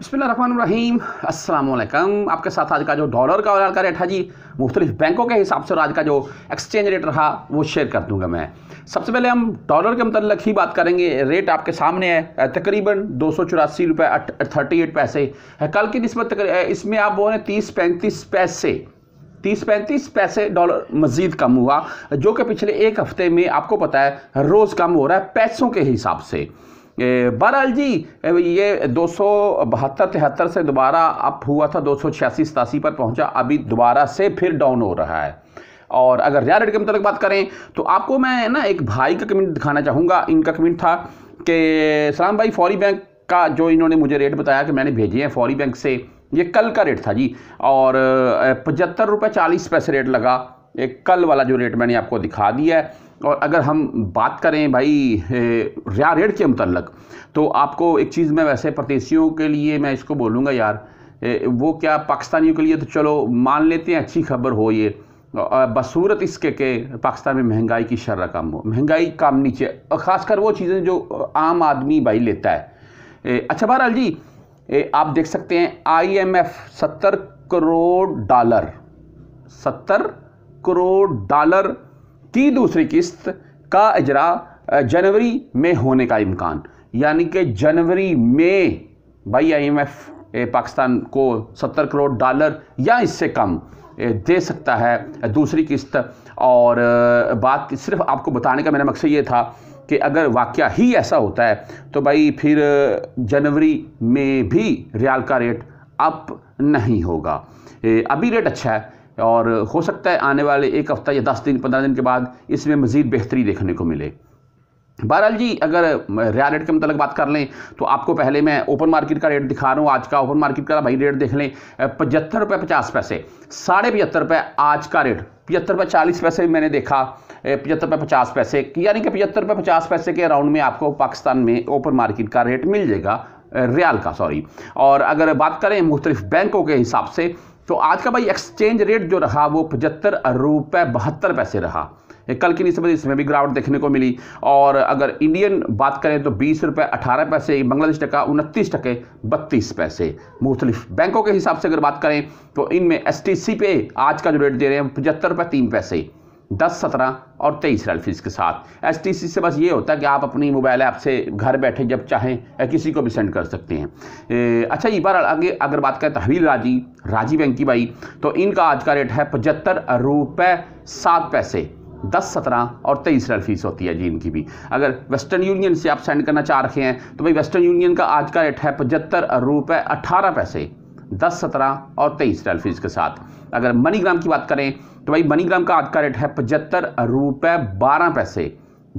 बसमीम अल्लाम आपके साथ आज का जो डॉलर का वाला का रेट है जी मुख्तलिफ बैंकों के हिसाब से और आज का जो एक्सचेंज रेट रहा वो शेयर कर दूंगा मैं सबसे पहले हम डॉलर के मतलब ही बात करेंगे रेट आपके सामने है तकरीबन दो सौ चौरासी रुपये थर्टी एट पैसे कल की नस्बत इसमें आप बोल रहे तीस पैंतीस पैसे तीस पैंतीस पैसे डॉलर मज़ीद कम हुआ जो कि पिछले एक हफ्ते में आपको पता है रोज़ कम हो रहा है पैसों के हिसाब से बहरहाल जी ये दो सौ बहत्तर तिहत्तर से दोबारा अप हुआ था दो सौ छियासी सतासी पर पहुंचा अभी दोबारा से फिर डाउन हो रहा है और अगर रिया रेट के मुताबिक बात करें तो आपको मैं ना एक भाई का कमेंट दिखाना चाहूँगा इनका कमेंट था कि सलाम भाई फौरी बैंक का जो इन्होंने मुझे रेट बताया कि मैंने भेजे हैं फौरी बैंक से ये कल का रेट था जी और पचहत्तर रुपये चालीस पैसे रेट लगा एक कल वाला जो रेट मैंने आपको दिखा दिया है और अगर हम बात करें भाई रिया रेड के मतलब तो आपको एक चीज़ मैं वैसे परदेशियों के लिए मैं इसको बोलूँगा यार वो क्या पाकिस्तानियों के लिए तो चलो मान लेते हैं अच्छी खबर हो ये बसूरत इसके के पाकिस्तान में महंगाई की शर्र कम हो महंगाई कम नीचे और ख़ासकर वो चीज़ें जो आम आदमी भाई लेता है अच्छा बहरहाल जी आप देख सकते हैं आईएमएफ सत्तर करोड़ डॉलर 70 करोड़ डॉलर की दूसरी किस्त का अजरा जनवरी में होने का इम्कान यानी कि जनवरी में भाई आईएमएफ पाकिस्तान को 70 करोड़ डॉलर या इससे कम दे सकता है दूसरी किस्त और बात सिर्फ आपको बताने का मेरा मकसद ये था कि अगर वाक़ ही ऐसा होता है तो भाई फिर जनवरी में भी रियाल का रेट अप नहीं होगा अभी रेट अच्छा है और हो सकता है आने वाले एक हफ़्ता या दस दिन पंद्रह दिन के बाद इसमें मज़ीद बेहतरी देखने को मिले बहरहाल जी अगर रिया रेट के मतलब बात कर लें तो आपको पहले मैं ओपन मार्केट का रेट दिखा रहा हूँ आज का ओपन मार्केट का भाई रेट देख लें पचहत्तर रुपये पचास पैसे साढ़े पचहत्तर रुपये आज का रेट पचहत्तर रुपये चालीस पैसे मैंने देखा पचहत्तर रुपये पचास पैसे यानी कि पचहत्तर रुपये पचास पैसे के अराउंड में आपको पाकिस्तान में ओपन मार्केट का रेट मिल जाएगा रियाल का सॉरी और अगर बात करें मुख्तलिफ बैंकों के हिसाब से तो आज का भाई एक्सचेंज रेट जो रहा वो पचहत्तर रुपये बहत्तर पैसे रहा कल की नहीं समझ इसमें भी गिरावट देखने को मिली और अगर इंडियन बात करें तो बीस रुपये अठारह पैसे बांग्लादेश टका उनतीस टके बत्तीस पैसे मुख्तलिफ बैंकों के हिसाब से अगर बात करें तो इनमें एस टी सी पे आज का जो रेट दे रहे हैं पचहत्तर रुपये तीन पैसे दस सत्रह और तेईस रैल फीस के साथ एस से बस ये होता है कि आप अपनी मोबाइल ऐप से घर बैठे जब चाहें या किसी को भी सेंड कर सकते हैं ए, अच्छा ये बार आगे अगर बात करें तहवील राजी राजी बैंक की भाई तो इनका आज का रेट है पचहत्तर रुपये सात पैसे दस सत्रह और तेईस रेल फीस होती है जी इनकी भी अगर वेस्टर्न यूनियन से आप सेंड करना चाह रहे हैं तो भाई वेस्टर्न यूनियन का आज का रेट है पचहत्तर रुपये अठारह पैसे दस सत्रह और तेईस रियल फीस के साथ अगर मनीग्राम की बात करें तो भाई मनीग्राम का आज का रेट है पचहत्तर रुपये बारह पैसे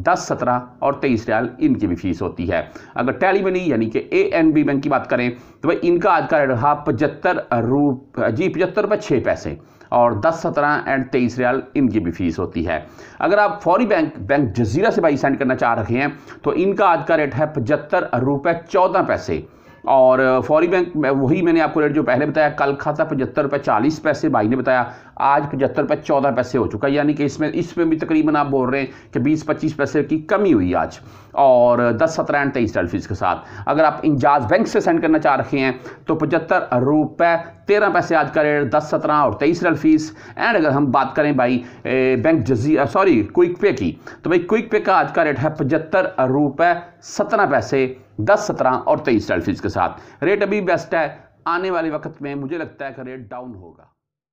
दस सत्रह और तेईस रियाल इनकी भी फीस होती है अगर टैली मनी यानी कि ए एन बी बैंक की बात करें तो भाई इनका आज का रेट रहा पचहत्तर रूप जी पचहत्तर रुपये छः पैसे और दस सत्रह एंड तेईस रियाल इनकी भी फीस होती है अगर आप फौरी बैंक बैंक जजीरा से भाई सेंड करना चाह रहे हैं तो इनका आज का रेट है पचहत्तर रुपये चौदह पैसे और फौरी बैंक वही मैंने आपको रेट जो पहले बताया कल खाता पचहत्तर रुपये चालीस पैसे भाई ने बताया आज पचहत्तर रुपये चौदह पैसे हो चुका है यानी कि इसमें इसमें भी तकरीबन आप बोल रहे हैं कि बीस पच्चीस पैसे की कमी हुई आज और दस सत्रह एंड तेईस डल फीस के साथ अगर आप इंजाज बैंक से सेंड करना चाह रहे हैं तो पचहत्तर रुपये तेरह पैसे आज का रेट दस सत्रह और तेईस डल फीस एंड अगर हम बात करें भाई ए, बैंक जजी सॉरी क्विक पे की तो भाई क्विक पे का आज का रेट है पचहत्तर रुपये सत्रह पैसे दस सत्रह और तेईस डल फीस के साथ रेट अभी बेस्ट है आने वाले वक्त में मुझे लगता है कि रेट डाउन होगा